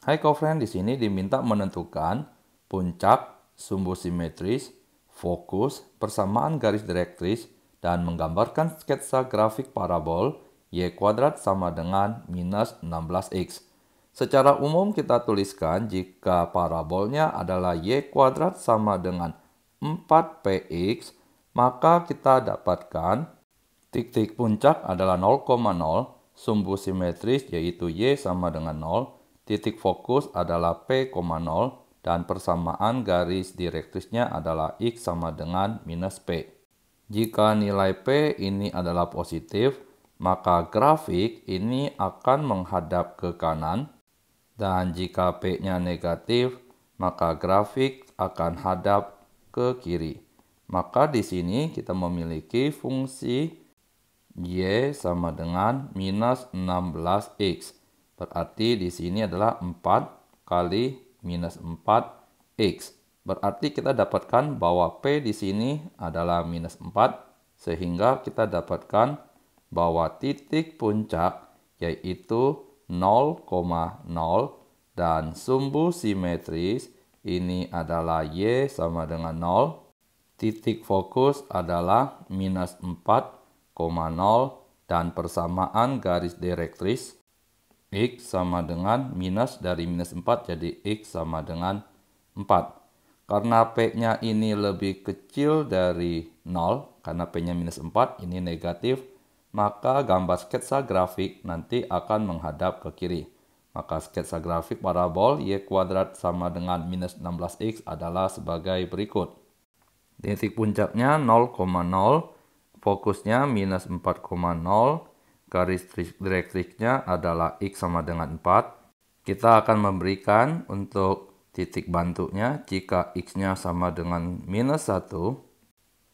kau kofren, di sini diminta menentukan puncak, sumbu simetris, fokus, persamaan garis direktris, dan menggambarkan sketsa grafik parabol y kuadrat sama dengan minus 16x. Secara umum kita tuliskan jika parabolnya adalah y kuadrat sama dengan 4px, maka kita dapatkan titik puncak adalah 0,0, sumbu simetris yaitu y sama dengan 0, Titik fokus adalah (p, 0) dan persamaan garis direktrisnya adalah X sama dengan minus P. Jika nilai P ini adalah positif, maka grafik ini akan menghadap ke kanan. Dan jika P-nya negatif, maka grafik akan hadap ke kiri. Maka di sini kita memiliki fungsi Y sama dengan minus 16X Berarti di sini adalah 4 kali minus 4x. Berarti kita dapatkan bahwa P di sini adalah minus 4, sehingga kita dapatkan bahwa titik puncak yaitu 0,0 dan sumbu simetris ini adalah Y sama dengan 0. Titik fokus adalah minus 4,0 dan persamaan garis direktris X sama dengan minus dari minus 4 jadi X sama dengan 4. Karena P-nya ini lebih kecil dari 0, karena P-nya minus 4, ini negatif, maka gambar sketsa grafik nanti akan menghadap ke kiri. Maka sketsa grafik parabol Y kuadrat sama dengan minus 16X adalah sebagai berikut. Titik puncaknya 0,0, fokusnya minus 4,0, garis direktriknya adalah X sama dengan 4. Kita akan memberikan untuk titik bantunya jika X-nya sama dengan minus 1,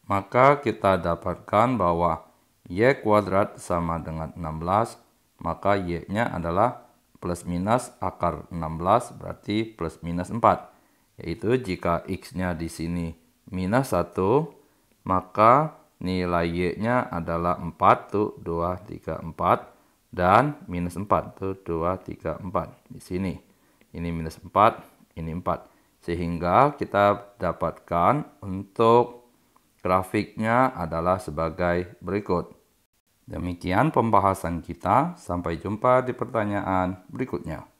maka kita dapatkan bahwa Y kuadrat sama dengan 16, maka Y-nya adalah plus minus akar 16 berarti plus minus 4. Yaitu jika X-nya di sini minus 1, maka nilai Y-nya adalah 4, tuh 2, 3, 4, dan minus 4, tuh 2, 3, 4, di sini. Ini minus 4, ini 4. Sehingga kita dapatkan untuk grafiknya adalah sebagai berikut. Demikian pembahasan kita, sampai jumpa di pertanyaan berikutnya.